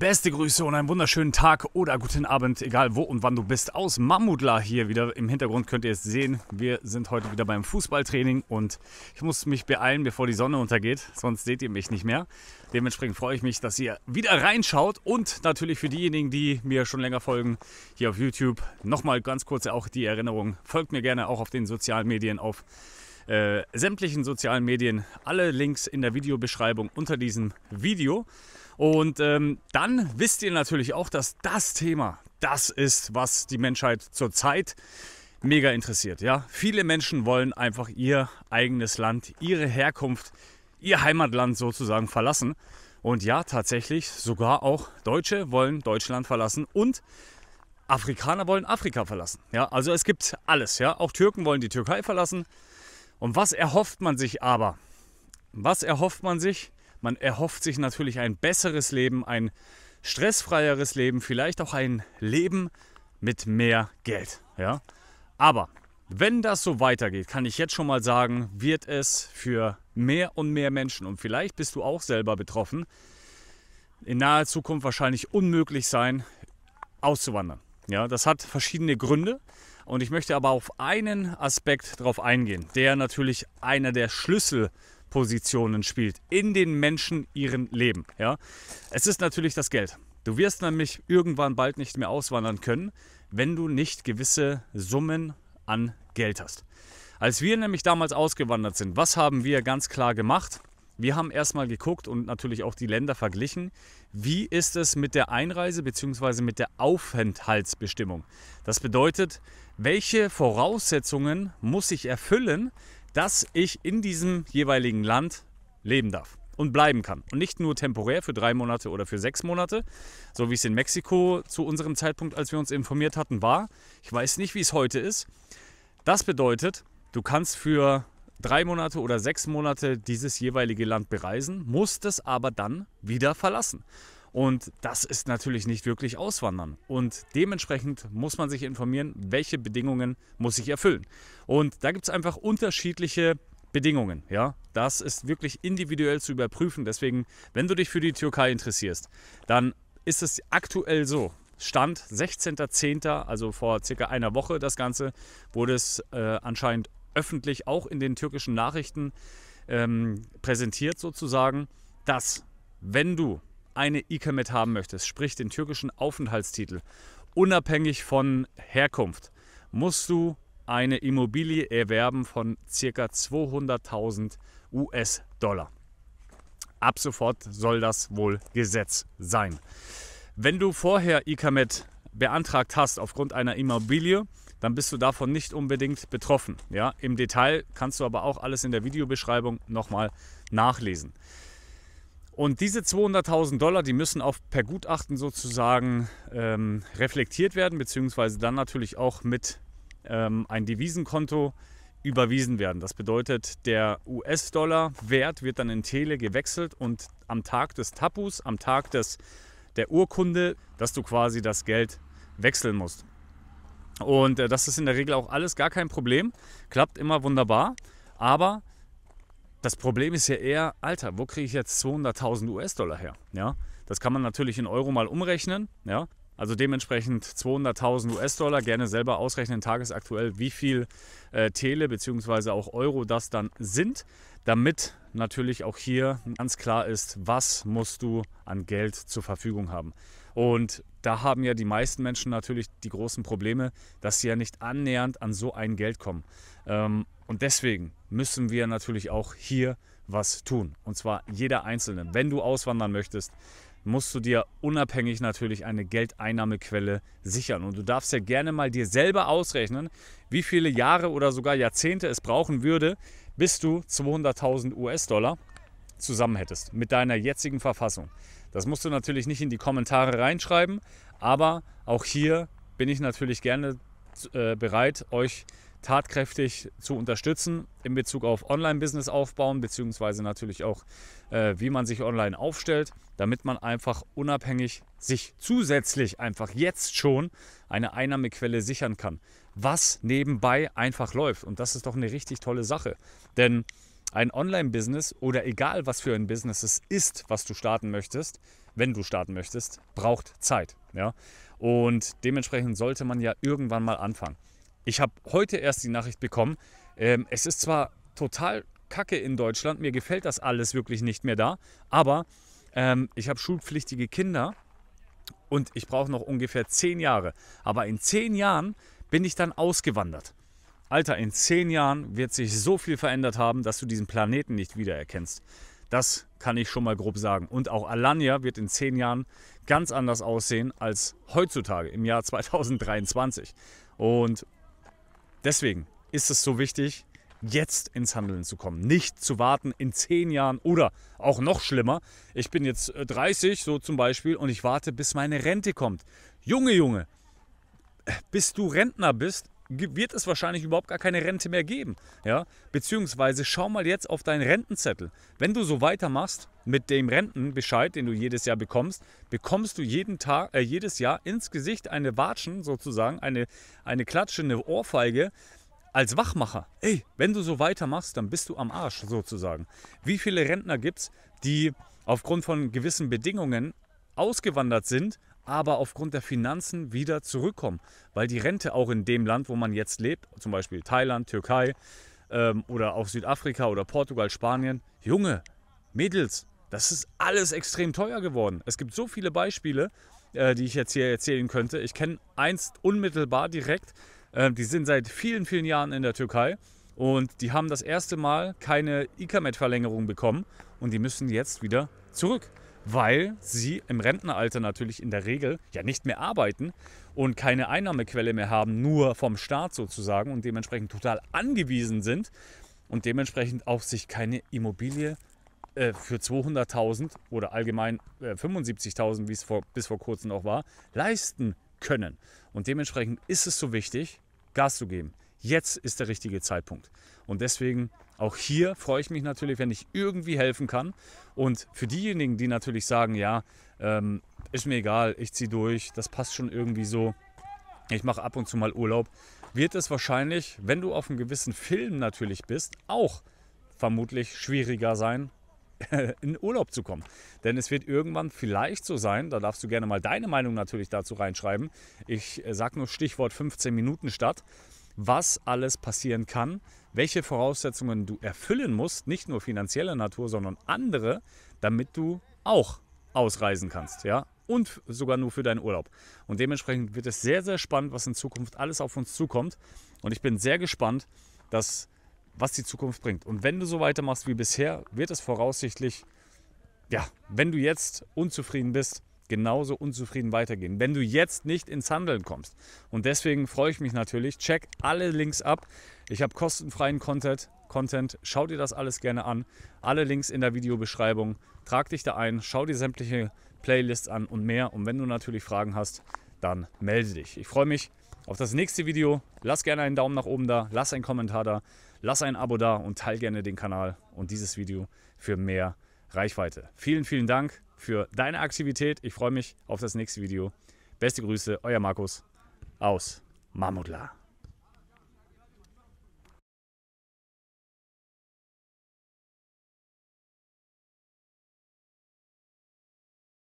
Beste Grüße und einen wunderschönen Tag oder guten Abend, egal wo und wann du bist, aus Mammutla hier wieder. Im Hintergrund könnt ihr es sehen. Wir sind heute wieder beim Fußballtraining und ich muss mich beeilen, bevor die Sonne untergeht, sonst seht ihr mich nicht mehr. Dementsprechend freue ich mich, dass ihr wieder reinschaut und natürlich für diejenigen, die mir schon länger folgen, hier auf YouTube nochmal ganz kurz auch die Erinnerung. Folgt mir gerne auch auf den sozialen Medien auf äh, sämtlichen sozialen Medien. Alle Links in der Videobeschreibung unter diesem Video. Und ähm, dann wisst ihr natürlich auch, dass das Thema das ist, was die Menschheit zurzeit mega interessiert. Ja? Viele Menschen wollen einfach ihr eigenes Land, ihre Herkunft, ihr Heimatland sozusagen verlassen. Und ja, tatsächlich, sogar auch Deutsche wollen Deutschland verlassen und Afrikaner wollen Afrika verlassen. Ja, also es gibt alles. Ja, auch Türken wollen die Türkei verlassen. Und was erhofft man sich aber? Was erhofft man sich? Man erhofft sich natürlich ein besseres Leben, ein stressfreieres Leben, vielleicht auch ein Leben mit mehr Geld. Ja? Aber wenn das so weitergeht, kann ich jetzt schon mal sagen, wird es für mehr und mehr Menschen, und vielleicht bist du auch selber betroffen, in naher Zukunft wahrscheinlich unmöglich sein, auszuwandern. Ja, das hat verschiedene Gründe und ich möchte aber auf einen Aspekt darauf eingehen, der natürlich einer der Schlüssel Positionen spielt in den Menschen ihren Leben. Ja? Es ist natürlich das Geld. Du wirst nämlich irgendwann bald nicht mehr auswandern können, wenn du nicht gewisse Summen an Geld hast. Als wir nämlich damals ausgewandert sind, was haben wir ganz klar gemacht? Wir haben erstmal geguckt und natürlich auch die Länder verglichen, wie ist es mit der Einreise bzw. mit der Aufenthaltsbestimmung. Das bedeutet, welche Voraussetzungen muss ich erfüllen, dass ich in diesem jeweiligen Land leben darf und bleiben kann. Und nicht nur temporär für drei Monate oder für sechs Monate, so wie es in Mexiko zu unserem Zeitpunkt, als wir uns informiert hatten, war. Ich weiß nicht, wie es heute ist. Das bedeutet, du kannst für drei Monate oder sechs Monate dieses jeweilige Land bereisen, musst es aber dann wieder verlassen. Und das ist natürlich nicht wirklich Auswandern. Und dementsprechend muss man sich informieren, welche Bedingungen muss ich erfüllen. Und da gibt es einfach unterschiedliche Bedingungen. Ja, das ist wirklich individuell zu überprüfen. Deswegen, wenn du dich für die Türkei interessierst, dann ist es aktuell so. Stand 16.10., also vor circa einer Woche, das Ganze wurde es äh, anscheinend öffentlich auch in den türkischen Nachrichten ähm, präsentiert, sozusagen, dass wenn du eine ICAMET haben möchtest, sprich den türkischen Aufenthaltstitel, unabhängig von Herkunft, musst du eine Immobilie erwerben von ca. 200.000 US-Dollar. Ab sofort soll das wohl Gesetz sein. Wenn du vorher ICAMET beantragt hast aufgrund einer Immobilie, dann bist du davon nicht unbedingt betroffen. Ja, Im Detail kannst du aber auch alles in der Videobeschreibung nochmal nachlesen. Und diese 200.000 Dollar, die müssen auch per Gutachten sozusagen ähm, reflektiert werden, beziehungsweise dann natürlich auch mit ähm, ein Devisenkonto überwiesen werden. Das bedeutet, der US-Dollar-Wert wird dann in Tele gewechselt und am Tag des Tapus, am Tag des, der Urkunde, dass du quasi das Geld wechseln musst. Und äh, das ist in der Regel auch alles gar kein Problem, klappt immer wunderbar, aber das Problem ist ja eher, Alter, wo kriege ich jetzt 200.000 US-Dollar her? Ja, das kann man natürlich in Euro mal umrechnen. Ja, also dementsprechend 200.000 US-Dollar. Gerne selber ausrechnen tagesaktuell, wie viel äh, Tele bzw. auch Euro das dann sind, damit natürlich auch hier ganz klar ist, was musst du an Geld zur Verfügung haben. Und da haben ja die meisten Menschen natürlich die großen Probleme, dass sie ja nicht annähernd an so ein Geld kommen. Ähm, und deswegen müssen wir natürlich auch hier was tun. Und zwar jeder Einzelne. Wenn du auswandern möchtest, musst du dir unabhängig natürlich eine Geldeinnahmequelle sichern. Und du darfst ja gerne mal dir selber ausrechnen, wie viele Jahre oder sogar Jahrzehnte es brauchen würde, bis du 200.000 US-Dollar zusammen hättest mit deiner jetzigen Verfassung. Das musst du natürlich nicht in die Kommentare reinschreiben, aber auch hier bin ich natürlich gerne äh, bereit, euch tatkräftig zu unterstützen in Bezug auf Online-Business aufbauen, beziehungsweise natürlich auch, äh, wie man sich online aufstellt, damit man einfach unabhängig sich zusätzlich einfach jetzt schon eine Einnahmequelle sichern kann, was nebenbei einfach läuft. Und das ist doch eine richtig tolle Sache. Denn ein Online-Business oder egal was für ein Business es ist, was du starten möchtest, wenn du starten möchtest, braucht Zeit. Ja? Und dementsprechend sollte man ja irgendwann mal anfangen. Ich habe heute erst die Nachricht bekommen, ähm, es ist zwar total kacke in Deutschland, mir gefällt das alles wirklich nicht mehr da, aber ähm, ich habe schulpflichtige Kinder und ich brauche noch ungefähr zehn Jahre. Aber in zehn Jahren bin ich dann ausgewandert. Alter, in zehn Jahren wird sich so viel verändert haben, dass du diesen Planeten nicht wiedererkennst. Das kann ich schon mal grob sagen. Und auch Alanya wird in zehn Jahren ganz anders aussehen als heutzutage im Jahr 2023. Und Deswegen ist es so wichtig, jetzt ins Handeln zu kommen. Nicht zu warten in zehn Jahren oder auch noch schlimmer. Ich bin jetzt 30 äh, so zum Beispiel und ich warte, bis meine Rente kommt. Junge, Junge, äh, bis du Rentner bist, wird es wahrscheinlich überhaupt gar keine Rente mehr geben. Ja? Beziehungsweise schau mal jetzt auf deinen Rentenzettel. Wenn du so weitermachst mit dem Rentenbescheid, den du jedes Jahr bekommst, bekommst du jeden Tag, äh, jedes Jahr ins Gesicht eine Watschen sozusagen, eine, eine Klatsche, eine Ohrfeige, als Wachmacher, ey, wenn du so weitermachst, dann bist du am Arsch sozusagen. Wie viele Rentner gibt es, die aufgrund von gewissen Bedingungen ausgewandert sind aber aufgrund der Finanzen wieder zurückkommen, weil die Rente auch in dem Land, wo man jetzt lebt, zum Beispiel Thailand, Türkei ähm, oder auch Südafrika oder Portugal, Spanien, Junge, Mädels, das ist alles extrem teuer geworden. Es gibt so viele Beispiele, äh, die ich jetzt hier erzählen könnte. Ich kenne eins unmittelbar direkt, äh, die sind seit vielen, vielen Jahren in der Türkei. Und die haben das erste Mal keine ICAMET-Verlängerung bekommen und die müssen jetzt wieder zurück weil sie im Rentenalter natürlich in der Regel ja nicht mehr arbeiten und keine Einnahmequelle mehr haben, nur vom Staat sozusagen und dementsprechend total angewiesen sind und dementsprechend auch sich keine Immobilie äh, für 200.000 oder allgemein 75.000, äh, wie es vor, bis vor kurzem auch war, leisten können. Und dementsprechend ist es so wichtig, Gas zu geben. Jetzt ist der richtige Zeitpunkt. Und deswegen auch hier freue ich mich natürlich, wenn ich irgendwie helfen kann. Und für diejenigen, die natürlich sagen, ja, ähm, ist mir egal, ich ziehe durch, das passt schon irgendwie so, ich mache ab und zu mal Urlaub, wird es wahrscheinlich, wenn du auf einem gewissen Film natürlich bist, auch vermutlich schwieriger sein, in Urlaub zu kommen. Denn es wird irgendwann vielleicht so sein, da darfst du gerne mal deine Meinung natürlich dazu reinschreiben. Ich äh, sage nur Stichwort 15 Minuten statt was alles passieren kann, welche Voraussetzungen du erfüllen musst, nicht nur finanzieller Natur, sondern andere, damit du auch ausreisen kannst, ja, und sogar nur für deinen Urlaub. Und dementsprechend wird es sehr, sehr spannend, was in Zukunft alles auf uns zukommt. Und ich bin sehr gespannt, dass, was die Zukunft bringt. Und wenn du so weitermachst wie bisher, wird es voraussichtlich, ja, wenn du jetzt unzufrieden bist, genauso unzufrieden weitergehen, wenn du jetzt nicht ins Handeln kommst. Und deswegen freue ich mich natürlich. Check alle Links ab. Ich habe kostenfreien Content. Content. Schau dir das alles gerne an. Alle Links in der Videobeschreibung. Trag dich da ein, schau dir sämtliche Playlists an und mehr. Und wenn du natürlich Fragen hast, dann melde dich. Ich freue mich auf das nächste Video. Lass gerne einen Daumen nach oben da, lass einen Kommentar da, lass ein Abo da und teile gerne den Kanal und dieses Video für mehr. Reichweite. Vielen, vielen Dank für deine Aktivität. Ich freue mich auf das nächste Video. Beste Grüße, euer Markus aus Mamutla.